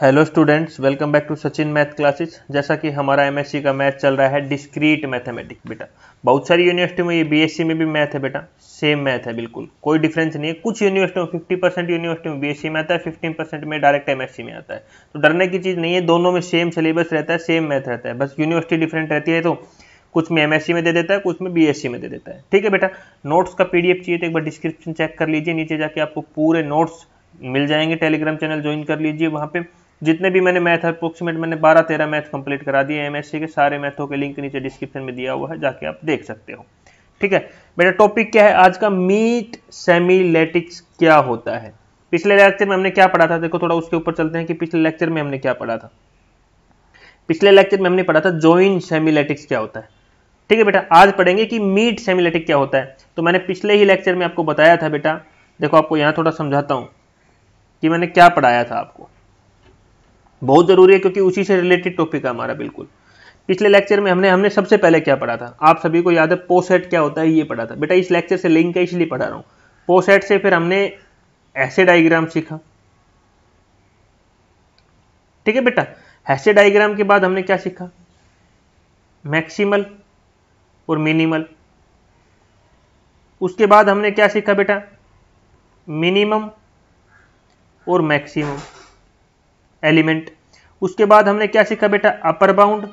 hello students welcome back to Sachin math classes जैसा कि हमारा एमएससी का मैथ चल रहा है डिस्क्रीट मैथमेटिक बेटा बहुत सारी यूनिवर्सिटी में ये बीएससी में भी मैथ है बेटा सेम मैथ है बिल्कुल कोई डिफरेंस नहीं है कुछ यूनिवर्सिटी में फिफ्टी परसेंट यूनिवर्सिटी में बीएससी में आता है फिफ्टीन परसेंट में डायरेक्ट एमएससी में आता है तो डरने की चीज़ नहीं है दोनों में सेम सिलेबस रहता है सेम मैथ रहता है बस यूनिवर्सिटी डिफरेंट रहती है तो कुछ में एमएससी में दे देता है कुछ में बीएससी में दे देता है ठीक है बेटा नोट्स का पीडीएफ चाहिए तो एक बार डिस्क्रिप्शन चेक कर लीजिए नीचे जाके आपको पूरे नोट्स मिल जाएंगे टेलीग्राम चैनल ज्वाइन कर लीजिए वहाँ पे जितने भी मैंने मैथ अप्रोक्सीमेट मैंने 12 तेरह मैथ कंप्लीट करा दिए एमएससी के सारे मैथों के लिंक नीचे डिस्क्रिप्शन में दिया हुआ है जाके आप देख सकते हो ठीक है बेटा टॉपिक क्या है आज का मीट सेमीलेटिक्स क्या होता है पिछले लेक्चर में हमने क्या पढ़ा था देखो थोड़ा उसके ऊपर चलते हैं कि पिछले लेक्चर में हमने क्या पढ़ा था पिछले लेक्चर में हमने पढ़ा था ज्वाइन सेमिलेटिक्स क्या होता है ठीक है बेटा आज पढ़ेंगे कि मीट सेमिलेटिक क्या होता है तो मैंने पिछले ही लेक्चर में आपको बताया था बेटा देखो आपको यहाँ थोड़ा समझाता हूँ कि मैंने क्या पढ़ाया था आपको बहुत ज़रूरी है क्योंकि उसी से रिलेटेड टॉपिक है हमारा बिल्कुल पिछले लेक्चर में हमने हमने सबसे पहले क्या पढ़ा था आप सभी को याद है पोसेट क्या होता है ये पढ़ा था बेटा इस लेक्चर से लिंक है इसलिए पढ़ा रहा हूँ पोसेट से फिर हमने ऐसे डायग्राम सीखा ठीक है बेटा ऐसे डायग्राम के बाद हमने क्या सीखा मैक्सिमल और मिनिमल उसके बाद हमने क्या सीखा बेटा मिनिमम और मैक्सिमम एलिमेंट उसके बाद हमने क्या सीखा बेटा अपर बाउंड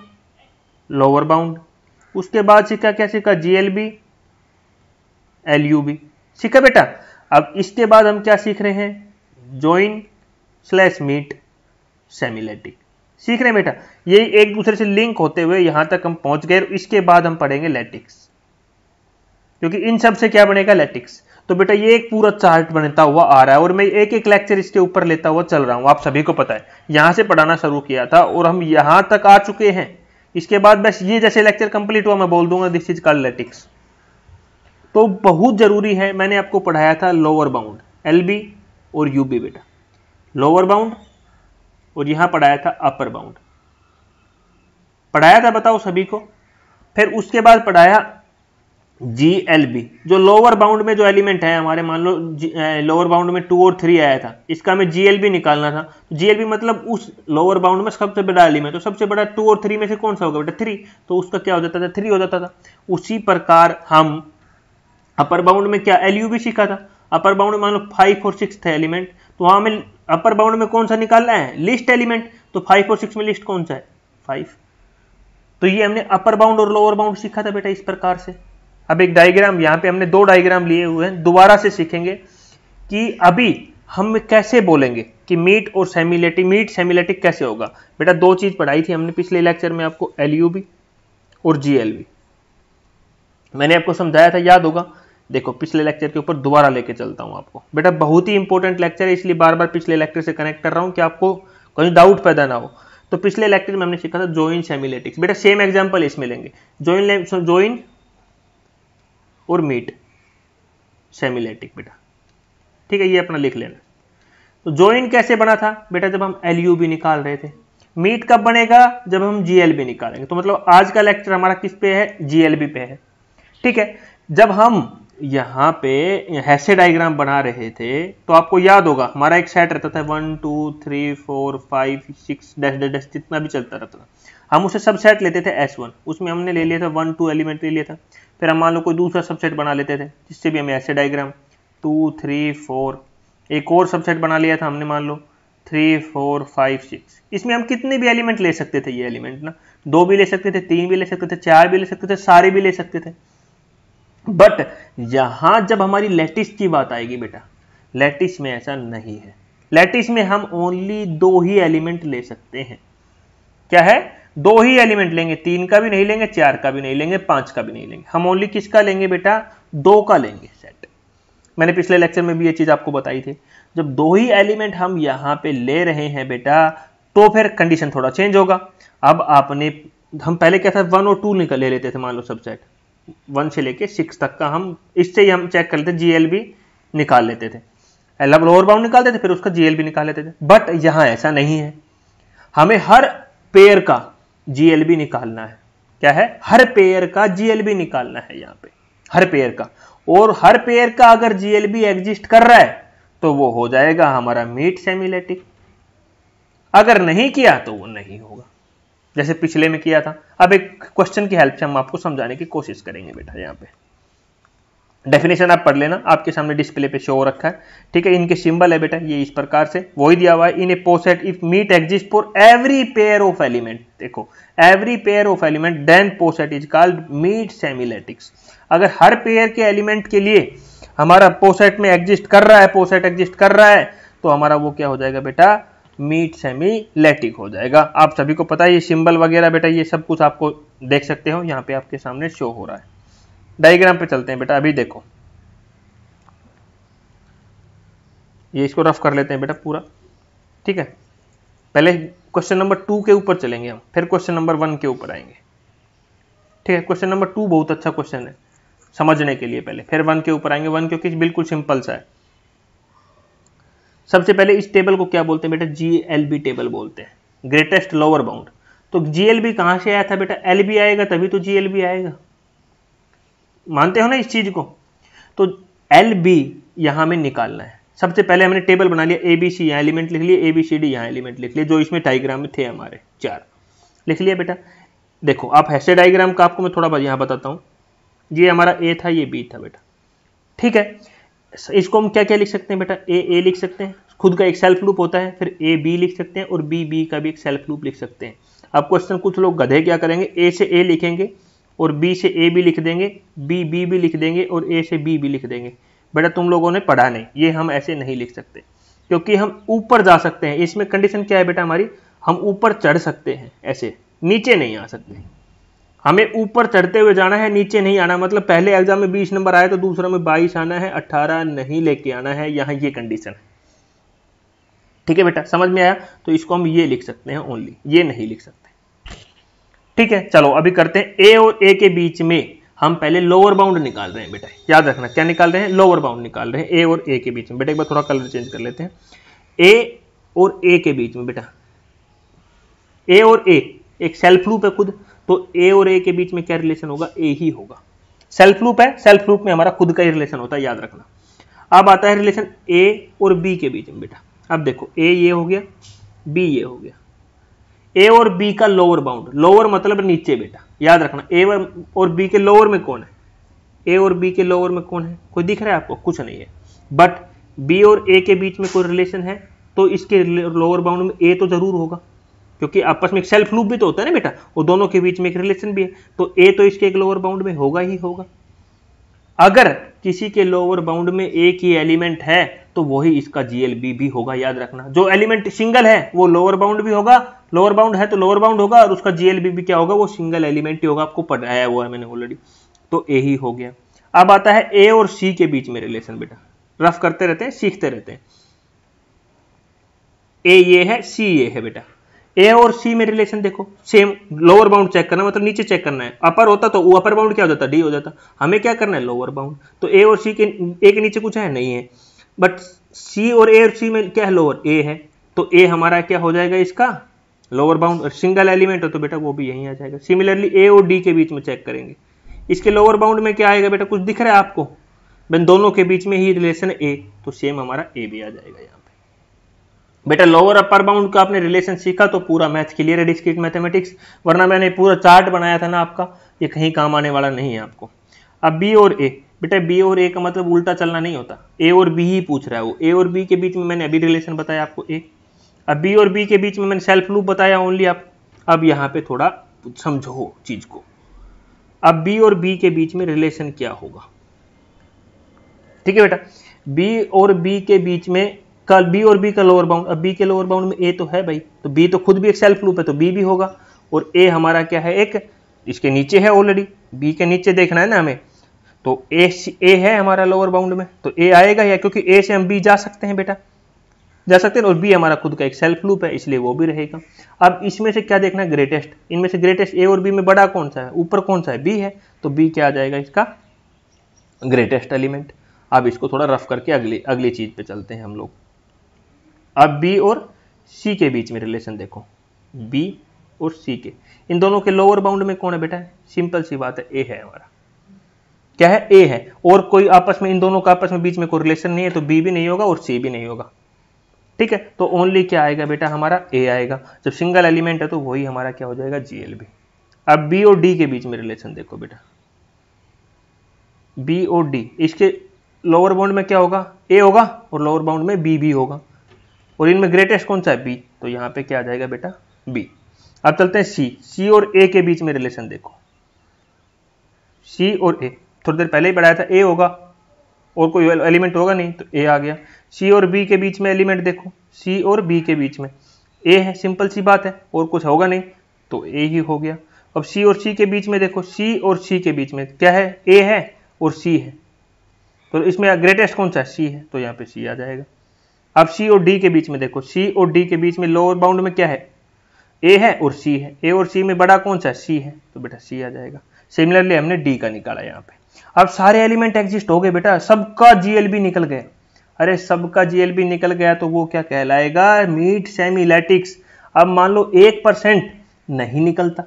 लोअर बाउंड उसके बाद सीखा क्या सीखा G L B L U B सीखा बेटा अब इसके बाद हम क्या सीख रहे हैं ज्वाइन स्लैश मीट सेमिलेटिक सीख रहे हैं बेटा ये एक दूसरे से लिंक होते हुए यहां तक हम पहुंच गए इसके बाद हम पढ़ेंगे लेटिक्स क्योंकि इन सब से क्या बनेगा लेटिक्स तो बेटा ये एक पूरा चार्ट बनता हुआ आ रहा है और मैं एक एक लेक्चर इसके ऊपर लेता हुआ चल रहा हूँ आप सभी को पता है यहाँ से पढ़ाना शुरू किया था और हम यहाँ तक आ चुके हैं इसके बाद बस ये जैसे लेक्चर कंप्लीट हुआ मैं बोल दूंगा दिस इज कॉल लेटिक्स तो बहुत जरूरी है मैंने आपको पढ़ाया था लोअर बाउंड एल और यू बेटा लोअर बाउंड और यहाँ पढ़ाया था अपर बाउंड पढ़ाया था बताओ सभी को फिर उसके बाद पढ़ाया जी एल बी जो लोअर बाउंड में जो एलिमेंट है हमारे मान लो लोअर बाउंड में टू और थ्री आया था इसका हमें जी एल बी निकालना था जी एल बी मतलब उस लोअर बाउंड में सबसे बड़ा एलिमेंट तो सबसे बड़ा टू और थ्री में से कौन सा होगा बेटा थ्री तो उसका क्या हो जाता था थ्री हो जाता था उसी प्रकार हम अपर बाउंड में क्या एल यू भी सीखा था अपर बाउंड में मान लो फाइव और सिक्स था एलिमेंट तो वहाँ हमें अपर बाउंड में कौन सा निकालना है लिस्ट एलिमेंट तो फाइव और सिक्स में लिस्ट कौन सा है फाइव तो ये हमने अपर बाउंड और लोअर बाउंड सीखा था बेटा इस प्रकार से अब एक डायग्राम यहां पे हमने दो डायग्राम लिए हुए हैं दोबारा से सीखेंगे कि अभी हम कैसे बोलेंगे कि मीट और सेमिलेटिक मीट सेमिलेटिक कैसे होगा बेटा दो चीज़ पढ़ाई थी हमने पिछले लेक्चर में आपको एल और जी मैंने आपको समझाया था याद होगा देखो पिछले लेक्चर के ऊपर दोबारा लेके चलता हूं आपको बेटा बहुत ही इंपॉर्टेंट लेक्चर है इसलिए बार बार पिछले लेक्चर से कनेक्ट कर रहा हूं कि आपको कहीं डाउट पैदा ना हो तो पिछले लेक्चर में हमने सीखा था जॉइन सेमिलेटिक्स बेटा सेम एग्जांपल इसमें लेंगे जॉइन जॉइन और मीट सेमिलेटिक बेटा ठीक है ये अपना लिख लेना तो ज्वाइन कैसे बना था बेटा जब हम एल यू भी निकाल रहे थे मीट कब बनेगा जब हम जीएलबी निकालेंगे तो मतलब आज का लेक्चर हमारा किस पे है जीएलबी पे है ठीक है जब हम यहाँ पे हैसे डायग्राम बना रहे थे तो आपको याद होगा हमारा एक सेट रहता था one two three four five six dash dash dash जितना भी चलता रहता था हम उसे सबसेट लेते थे एस वन उसमें हमने ले लिया था वन टू एलिमेंट ले लिया था फिर हम मान लो कोई दूसरा सबसेट बना लेते थे जिससे भी हमें ऐसे डायग्राम टू थ्री फोर एक और सबसेट बना लिया था हमने मान लो थ्री फोर फाइव सिक्स इसमें हम कितने भी एलिमेंट ले सकते थे ये एलिमेंट ना दो भी ले सकते थे तीन भी ले सकते थे चार भी ले सकते थे सारे भी ले सकते थे बट यहां जब हमारी लेटिस की बात आएगी बेटा लेटिस में ऐसा नहीं है लेटिस में हम ओनली दो ही एलिमेंट ले सकते हैं क्या है दो ही एलिमेंट लेंगे तीन का भी नहीं लेंगे चार का भी नहीं लेंगे पांच का भी नहीं लेंगे हम ओनली किसका लेंगे बेटा दो का लेंगे सेट मैंने पिछले लेक्चर में भी ये चीज आपको बताई थी जब दो ही एलिमेंट हम यहां पे ले रहे हैं बेटा तो फिर कंडीशन थोड़ा चेंज होगा अब आपने हम पहले क्या था वन और टू निकल ले लेते थे मान लो सबसेट वन से लेके सिक्स तक का हम इससे ही हम चेक कर करते जीएलबी निकाल लेते थे एलब लोअर बाउंड निकाल देते फिर उसका जीएलबी निकाल लेते थे बट यहां ऐसा नहीं है हमें हर पेयर का जीएलबी निकालना है क्या है हर पेयर का जीएलबी निकालना है यहां पे हर पेयर का और हर पेयर का अगर जीएलबी एग्जिस्ट कर रहा है तो वो हो जाएगा हमारा मीट सेमिलेटिक अगर नहीं किया तो वो नहीं होगा जैसे पिछले में किया था अब एक क्वेश्चन की हेल्प से हम आपको समझाने की कोशिश करेंगे बेटा यहाँ पे डेफिनेशन आप पढ़ लेना आपके सामने डिस्प्ले पे शो हो रखा है ठीक है इनके सिंबल है बेटा ये इस प्रकार से वही दिया हुआ है in a poset if meet exist for every pair of element देखो every pair of element then poset is called meet semilattices अगर हर पेयर के एलिमेंट के लिए हमारा पोसेट में एग्जिस्ट कर रहा है पोसेट एग्जिस्ट कर रहा है तो हमारा वो क्या हो जाएगा बेटा मीट सेमी लेटिक हो जाएगा आप सभी को पता है ये सिंबल वगैरह बेटा ये सब कुछ आपको देख सकते हो यहाँ पे आपके सामने शो हो रहा है डायग्राम पे चलते हैं बेटा अभी देखो ये इसको रफ कर लेते हैं बेटा पूरा ठीक है पहले क्वेश्चन नंबर टू के ऊपर चलेंगे हम फिर क्वेश्चन नंबर वन के ऊपर आएंगे ठीक है क्वेश्चन नंबर टू बहुत अच्छा क्वेश्चन है समझने के लिए पहले फिर वन के ऊपर आएंगे वन क्योंकि बिल्कुल सिंपल सा है सबसे पहले इस टेबल को क्या बोलते हैं बेटा जी एल बी टेबल बोलते हैं ग्रेटेस्ट लोअर बाउंड तो जी एल बी कहाँ से आया था बेटा एल बी आएगा तभी तो जी एल बी आएगा मानते हो ना इस चीज को तो एल बी यहां में निकालना है सबसे पहले हमने टेबल बना लिया ए बी सी यहां एलिमेंट लिख लिया ए बी सी डी यहां एलिमेंट लिख लिया जो इसमें डाइग्राम में थे हमारे चार लिख लिया बेटा देखो आप हैसे डायग्राम का आपको मैं थोड़ा यहां बताता हूं ये हमारा ए था ये बी था बेटा ठीक है इसको हम क्या क्या लिख सकते हैं बेटा ए ए लिख सकते हैं खुद का एक सेल्फ लूप होता है फिर ए बी लिख सकते हैं और बी बी का भी एक सेल्फ लूप लिख सकते हैं अब क्वेश्चन कुछ लोग गधे क्या करेंगे ए से ए लिखेंगे और बी से ए भी लिख देंगे बी बी भी लिख देंगे और ए से बी भी लिख देंगे बेटा तुम लोगों ने पढ़ा नहीं ये हम ऐसे नहीं लिख सकते क्योंकि हम ऊपर जा सकते हैं इसमें कंडीशन क्या है बेटा हमारी हम ऊपर चढ़ सकते हैं ऐसे नीचे नहीं आ सकते हमें ऊपर चढ़ते हुए जाना है नीचे नहीं आना मतलब पहले एग्जाम में 20 नंबर आए तो दूसरा में 22 आना है 18 नहीं लेके आना है यहाँ ये कंडीशन है ठीक है बेटा समझ में आया तो इसको हम ये लिख सकते हैं ओनली ये नहीं लिख सकते ठीक है चलो अभी करते हैं ए और ए के बीच में हम पहले लोअर बाउंड निकाल रहे हैं बेटा याद रखना क्या निकाल रहे हैं लोअर बाउंड निकाल रहे हैं ए और ए के बीच में बेटा एक बार थोड़ा कलर चेंज कर लेते हैं ए और ए के बीच में बेटा ए और ए एक सेल्फ लूप है खुद तो ए और ए के बीच में क्या रिलेशन होगा ए ही होगा सेल्फ लूप है सेल्फ लूप में हमारा खुद का ही रिलेशन होता है याद रखना अब आता है रिलेशन ए और बी के बीच में बेटा अब देखो ए ये हो गया बी ये हो गया ए और बी का लोअर बाउंड लोअर मतलब नीचे बेटा याद रखना ए और बी के लोअर में कौन है ए और बी के लोअर में कौन है कोई दिख रहा है आपको कुछ नहीं है बट बी और ए के बीच में कोई रिलेशन है तो इसके लोअर बाउंड में ए तो जरूर होगा क्योंकि आपस में एक सेल्फ लूप भी तो होता है ना बेटा और दोनों के बीच में एक रिलेशन भी है तो ए तो इसके एक लोअर बाउंड में होगा ही होगा अगर किसी के लोअर बाउंड में ए की एलिमेंट है तो वही इसका जीएलबी भी होगा याद रखना जो एलिमेंट सिंगल है वो लोअर बाउंड भी होगा लोअर बाउंड है तो लोअर बाउंड होगा और उसका जीएलबी भी क्या होगा वो सिंगल एलिमेंट ही होगा आपको पढ़ाया हुआ है मैंने ऑलरेडी तो ए ही हो गया अब आता है ए और सी के बीच में रिलेशन बेटा रफ करते रहते हैं सीखते रहते हैं ए ये है सी ये है बेटा ए और सी में रिलेशन देखो सेम लोअर बाउंड चेक करना मतलब नीचे चेक करना है अपर होता तो अपर बाउंड क्या हो जाता डी हो जाता हमें क्या करना है लोअर बाउंड तो ए और सी के ए के नीचे कुछ है नहीं है बट सी और ए और सी में क्या है लोअर ए है तो ए हमारा क्या हो जाएगा इसका लोअर बाउंड और सिंगल एलिमेंट है तो बेटा वो भी यहीं आ जाएगा सिमिलरली ए और डी के बीच में चेक करेंगे इसके लोअर बाउंड में क्या आएगा बेटा कुछ दिख रहा है आपको बेन दोनों के बीच में ही रिलेशन ए तो सेम हमारा ए भी आ जाएगा यहाँ पे बेटा लोअर अपर बाउंड का आपने रिलेशन सीखा तो पूरा मैथ क्लियर है डिस्क्रीट मैथमेटिक्स वरना मैंने पूरा चार्ट बनाया था ना आपका ये कहीं काम आने वाला नहीं है आपको अब बी और ए बेटा बी और ए का मतलब उल्टा चलना नहीं होता ए और बी ही पूछ रहा है वो ए और बी के बीच में मैंने अभी रिलेशन बताया आपको ए अब बी और बी के बीच में मैंने सेल्फ लूप बताया ओनली आप अब यहाँ पे थोड़ा समझो चीज को अब बी और बी के बीच में रिलेशन क्या होगा ठीक है बेटा बी और बी के बीच में कल बी और बी का लोअर बाउंड अब बी के लोअर बाउंड में ए तो है भाई तो बी तो खुद भी एक सेल्फ लूप है तो बी भी होगा और ए हमारा क्या है एक इसके नीचे है ऑलरेडी बी के नीचे देखना है ना हमें तो ए ए है हमारा लोअर बाउंड में तो ए आएगा या क्योंकि ए से हम बी जा सकते हैं बेटा जा सकते हैं और बी हमारा खुद का एक सेल्फ लूप है इसलिए वो भी रहेगा अब इसमें से क्या देखना है ग्रेटेस्ट इनमें से ग्रेटेस्ट ए और बी में बड़ा कौन सा है ऊपर कौन सा है बी है तो बी क्या आ जाएगा इसका ग्रेटेस्ट एलिमेंट अब इसको थोड़ा रफ करके अगली अगली चीज़ पे चलते हैं हम लोग अब बी और सी के बीच में रिलेशन देखो बी और सी के इन दोनों के लोअर बाउंड में कौन है बेटा सिंपल सी बात है ए है हमारा क्या है ए है और कोई आपस में इन दोनों का आपस में बीच में कोई रिलेशन नहीं है तो बी भी नहीं होगा और सी भी नहीं होगा ठीक है तो ओनली क्या आएगा बेटा हमारा ए आएगा जब सिंगल एलिमेंट है तो वही हमारा क्या हो जाएगा जीएलबी अब बी और डी के बीच में रिलेशन देखो बेटा बी और डी इसके लोअर बाउंड में क्या होगा ए होगा और लोअर बाउंड में बी भी होगा और इनमें ग्रेटेस्ट कौन सा है बी तो यहां पे क्या आ जाएगा बेटा बी अब चलते हैं सी सी और ए के बीच में रिलेशन देखो सी और ए थोड़ी देर पहले ही बढ़ाया था ए होगा और कोई एलिमेंट होगा नहीं तो ए आ गया सी और बी के बीच में एलिमेंट देखो सी और बी के बीच में ए है सिंपल सी बात है और कुछ होगा नहीं तो ए ही हो गया अब सी और सी के बीच में देखो सी और सी के बीच में क्या है ए है और सी है तो इसमें ग्रेटेस्ट कौन सा है सी है तो यहाँ पे सी आ जाएगा अब सी और डी के बीच में देखो सी और डी के बीच में लोअर बाउंड में क्या है ए है और सी है ए और सी में बड़ा कौन सा है सी है तो बेटा सी आ जाएगा सिमिलरली हमने डी का निकाला यहाँ पे अब सारे एलिमेंट एग्जिस्ट हो गए बेटा सबका जीएलबी निकल गया अरे सबका जीएलबी निकल गया तो वो क्या कहलाएगा मीट सेमीलेटिक्स अब मान लो एक परसेंट नहीं निकलता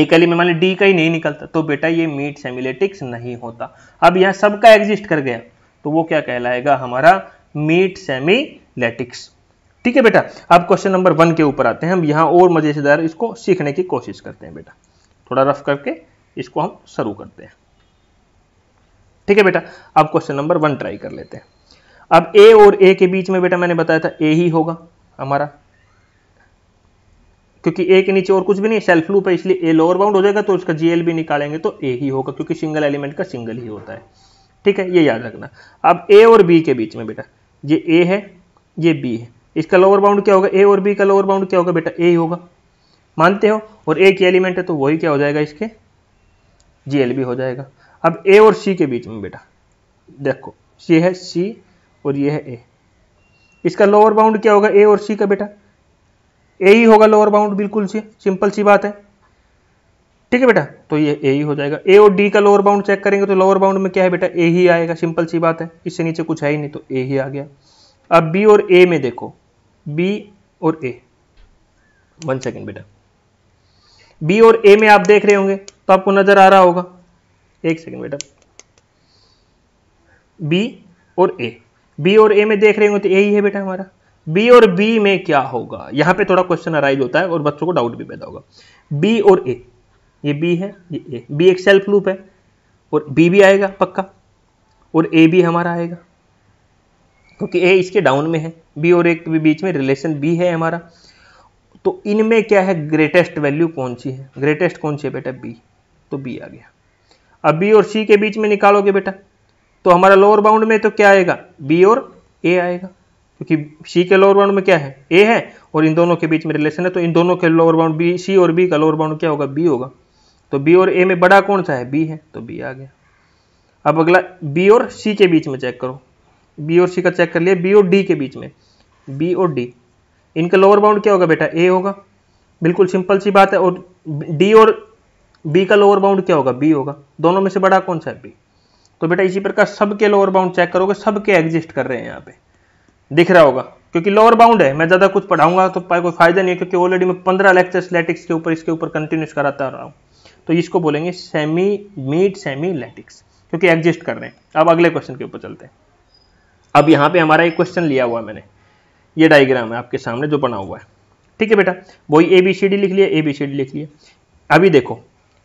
एक एलिमेंट मान लो डी का ही नहीं निकलता तो बेटा ये मीट सेमिलेटिक्स नहीं होता अब यहां सबका एग्जिस्ट कर गया तो वो क्या कहलाएगा हमारा मीट सेमीलेटिक्स ठीक है बेटा अब क्वेश्चन नंबर वन के ऊपर आते हैं हम यहां और मजेदार इसको सीखने की कोशिश करते हैं बेटा थोड़ा रफ करके इसको हम शुरू करते हैं ठीक है बेटा अब क्वेश्चन नंबर वन ट्राई कर लेते हैं अब ए और ए के बीच में बेटा मैंने बताया था ए ही होगा हमारा क्योंकि ए के नीचे और कुछ भी नहीं सेल्फ लूप है इसलिए ए लोअर बाउंड हो जाएगा तो उसका जीएल भी निकालेंगे तो ए ही होगा क्योंकि सिंगल एलिमेंट का सिंगल ही होता है ठीक है ये याद रखना अब ए और बी के बीच में बेटा ये ए है ये बी है इसका लोअर बाउंड क्या होगा ए और बी का लोअर बाउंड क्या होगा बेटा ए ही होगा मानते हो और ए की एलिमेंट है तो वही क्या हो जाएगा इसके जी हो जाएगा अब ए और सी के बीच में बेटा देखो ये है सी और ये है ए इसका लोअर बाउंड क्या होगा ए और सी का बेटा ए ही होगा लोअर बाउंड बिल्कुल सी सिंपल सी बात है ठीक है बेटा तो ये ए ही हो जाएगा ए और डी का लोअर बाउंड चेक करेंगे तो लोअर बाउंड में क्या है बेटा ए ही आएगा सिंपल सी बात है इससे नीचे कुछ है ही नहीं तो ए ही आ गया अब बी और ए में देखो बी और ए वन सेकेंड बेटा बी और ए में आप देख रहे होंगे तो आपको नजर आ रहा होगा एक सेकेंड बेटा बी और ए बी और ए में देख रहे हो तो ए ही है बेटा हमारा बी और बी में क्या होगा यहां पे थोड़ा क्वेश्चन अराइज होता है और बच्चों को डाउट भी पैदा होगा बी और ए ये बी है ये ए बी एक सेल्फ लूप है और बी भी आएगा पक्का और ए भी हमारा आएगा क्योंकि ए इसके डाउन में है बी और ए के बीच में रिलेशन बी है हमारा तो इनमें क्या है ग्रेटेस्ट वैल्यू कौन सी है ग्रेटेस्ट कौन सी है बेटा बी तो बी आ गया अब बी और सी के बीच में निकालोगे बेटा तो हमारा लोअर बाउंड में तो क्या आएगा बी और ए आएगा क्योंकि सी के लोअर बाउंड में क्या है ए है और इन दोनों के बीच में रिलेशन है तो इन दोनों के लोअर बाउंड बी सी और बी का लोअर बाउंड क्या होगा बी होगा तो बी और ए में बड़ा कौन सा है बी है तो बी आ गया अब अगला बी और सी के बीच में चेक करो बी और सी का चेक कर लिया बी और डी के बीच में बी और डी इनका लोअर बाउंड क्या होगा बेटा ए होगा बिल्कुल सिंपल सी बात है और डी और बी का लोअर बाउंड क्या होगा बी होगा दोनों में से बड़ा कौन सा है बी तो बेटा इसी प्रकार सब के लोअर बाउंड चेक करोगे सब के एग्जिस्ट कर रहे हैं यहाँ पे दिख रहा होगा क्योंकि लोअर बाउंड है मैं ज़्यादा कुछ पढ़ाऊंगा तो कोई फायदा नहीं है क्योंकि ऑलरेडी मैं पंद्रह लेक्चर लेटिक्स के ऊपर इसके ऊपर कंटिन्यूस कराता रहा हूँ तो इसको बोलेंगे सेमी मीट सेमी लेटिक्स क्योंकि एग्जिस्ट कर रहे हैं अब अगले क्वेश्चन के ऊपर चलते हैं अब यहाँ पे हमारा एक क्वेश्चन लिया हुआ है मैंने ये डायग्राम है आपके सामने जो बना हुआ है ठीक है बेटा वही ए बी सी डी लिख लिया ए बी सी डी लिख लिया अभी देखो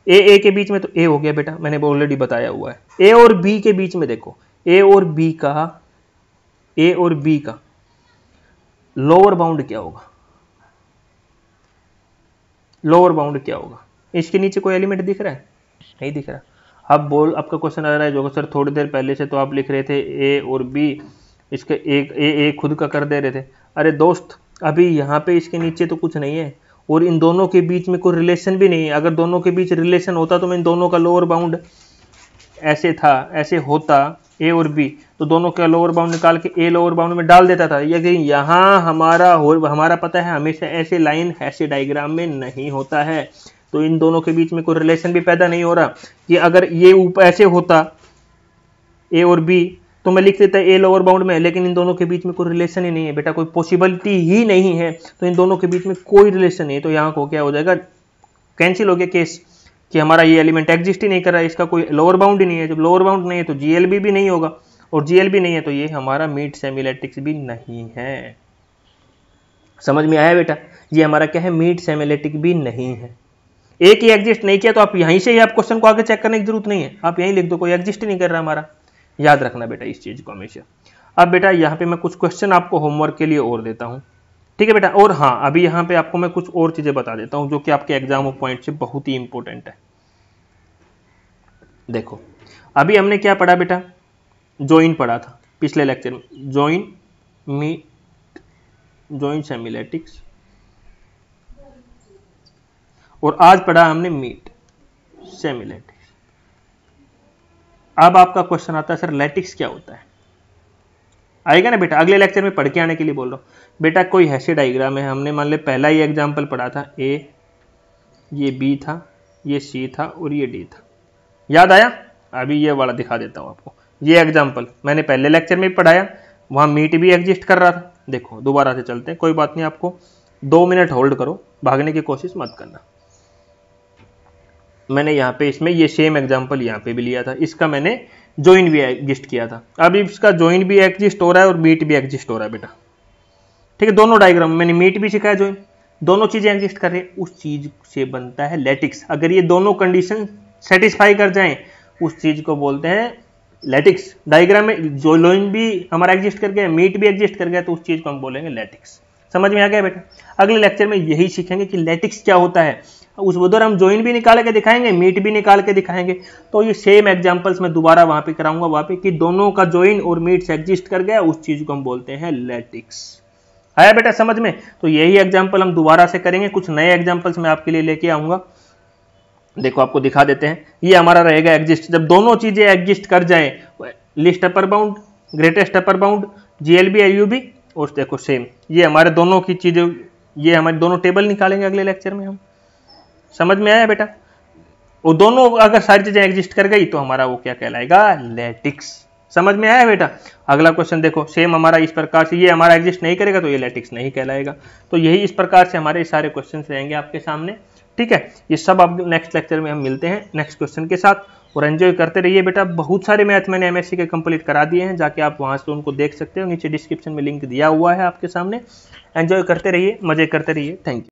ए ए के बीच में तो ए हो गया बेटा मैंने ऑलरेडी बताया हुआ है ए और बी के बीच में देखो ए और बी का ए और बी का लोअर बाउंड क्या होगा लोअर बाउंड क्या होगा इसके नीचे कोई एलिमेंट दिख रहा है नहीं दिख रहा अब बोल आपका क्वेश्चन आ रहा है जो सर थोड़ी देर पहले से तो आप लिख रहे थे ए और बी इसके एक ए ए खुद का कर दे रहे थे अरे दोस्त अभी यहाँ पे इसके नीचे तो कुछ नहीं है और इन दोनों के बीच में कोई रिलेशन भी नहीं अगर दोनों के बीच रिलेशन होता तो मैं इन दोनों का लोअर बाउंड ऐसे था ऐसे होता ए और बी तो दोनों का लोअर बाउंड निकाल के ए लोअर बाउंड में डाल देता था या कहीं यहाँ हमारा हो हमारा पता है हमेशा ऐसे लाइन ऐसे डायग्राम में नहीं होता है तो इन दोनों के बीच में कोई रिलेशन भी पैदा नहीं हो रहा कि अगर ये ऊपर ऐसे होता ए और बी तो मैं लिख देता ए लोअर बाउंड में लेकिन इन दोनों के बीच में कोई रिलेशन ही नहीं है बेटा कोई पॉसिबिलिटी ही नहीं है तो इन दोनों के बीच में कोई रिलेशन नहीं है तो यहाँ को क्या हो जाएगा कैंसिल हो गया केस कि हमारा ये एलिमेंट एग्जिस्ट ही नहीं कर रहा है इसका कोई लोअर बाउंड ही नहीं है जब लोअर बाउंड नहीं है तो जी भी नहीं होगा और जीएलबी नहीं है तो ये हमारा मीट सेमिलेटिक्स भी नहीं है समझ में आया बेटा ये हमारा क्या है मीट सेमिलेटिक भी नहीं है एक ही एग्जिस्ट नहीं किया तो आप यहीं से ही आप क्वेश्चन को आगे चेक करने की जरूरत नहीं है आप यहीं लिख दो कोई एग्जिस्ट ही नहीं कर रहा हमारा याद रखना बेटा इस चीज़ को हमेशा अब बेटा यहाँ पे मैं कुछ क्वेश्चन आपको होमवर्क के लिए और देता हूँ ठीक है बेटा और हाँ अभी यहाँ पे आपको मैं कुछ और चीज़ें बता देता हूँ जो कि आपके एग्जाम पॉइंट से बहुत ही इंपॉर्टेंट है देखो अभी हमने क्या पढ़ा बेटा ज्वाइन पढ़ा था पिछले लेक्चर में ज्वाइन मी ज्वाइन सेमिलेटिक्स और आज पढ़ा हमने मीट सेमिलेटिक्स अब आपका क्वेश्चन आता है सर लेटिक्स क्या होता है आएगा ना बेटा अगले लेक्चर में पढ़ के आने के लिए बोल रहा हूँ बेटा कोई हैसे डाइग्राम है हमने मान ले पहला ही एग्जाम्पल पढ़ा था ए ये बी था ये सी था और ये डी था याद आया अभी ये वाला दिखा देता हूँ आपको ये एग्जाम्पल मैंने पहले लेक्चर में भी पढ़ाया वहाँ मीट भी एग्जिस्ट कर रहा था देखो दोबारा से चलते हैं कोई बात नहीं आपको दो मिनट होल्ड करो भागने की कोशिश मत करना मैंने यहाँ पे इसमें ये सेम एग्जाम्पल यहाँ पे भी लिया था इसका मैंने ज्वाइन भी एग्जिस्ट किया था अब इसका ज्वाइन भी एग्जिस्ट हो रहा है और मीट भी एग्जिस्ट हो रहा है बेटा ठीक है दोनों डायग्राम मैंने मीट भी सिखाया ज्वाइन दोनों चीज़ें एग्जिस्ट कर रही है उस चीज़ से बनता है लेटिक्स अगर ये दोनों कंडीशन सेटिस्फाई कर जाए उस चीज़ को बोलते हैं लेटिक्स डायग्राम में जो लोइन भी हमारा एग्जिस्ट कर गया मीट भी एग्जिस्ट कर गया तो उस चीज़ को हम बोलेंगे लेटिक्स समझ में आ गया बेटा अगले लेक्चर में यही सीखेंगे कि लेटिक्स क्या होता है उस उधर हम ज्वाइन भी निकाल के दिखाएंगे मीट भी निकाल के दिखाएंगे तो ये सेम एग्जाम्पल्स मैं दोबारा वहां पे कराऊंगा वहां पे कि दोनों का ज्वाइन और मीट एग्जिस्ट कर गया उस चीज़ को हम बोलते हैं लेटिक्स आया बेटा समझ में तो यही एग्जाम्पल हम दोबारा से करेंगे कुछ नए एग्जाम्पल्स मैं आपके लिए लेके आऊंगा देखो आपको दिखा देते हैं ये हमारा रहेगा एग्जिस्ट जब दोनों चीज़ें एग्जिस्ट कर जाए least upper bound greatest upper bound GLB L और देखो सेम ये हमारे दोनों की चीज़ें ये हमारे दोनों टेबल निकालेंगे अगले लेक्चर में हम समझ में आया बेटा वो दोनों अगर सारी चीज़ें एग्जिस्ट कर गई तो हमारा वो क्या कहलाएगा लेटिक्स समझ में आया बेटा अगला क्वेश्चन देखो सेम हमारा इस प्रकार से ये हमारा एग्जिस्ट नहीं करेगा तो ये लेटिक्स नहीं कहलाएगा तो यही इस प्रकार से हमारे सारे क्वेश्चन रहेंगे आपके सामने ठीक है ये सब आप नेक्स्ट लेक्चर में हम मिलते हैं नेक्स्ट क्वेश्चन के साथ और एंजॉय करते रहिए बेटा बहुत सारे मैथ मैंने एमएससी के कंप्लीट करा दिए हैं जाके आप वहाँ से उनको देख सकते हो नीचे डिस्क्रिप्शन में लिंक दिया हुआ है आपके सामने एंजॉय करते रहिए मजे करते रहिए थैंक यू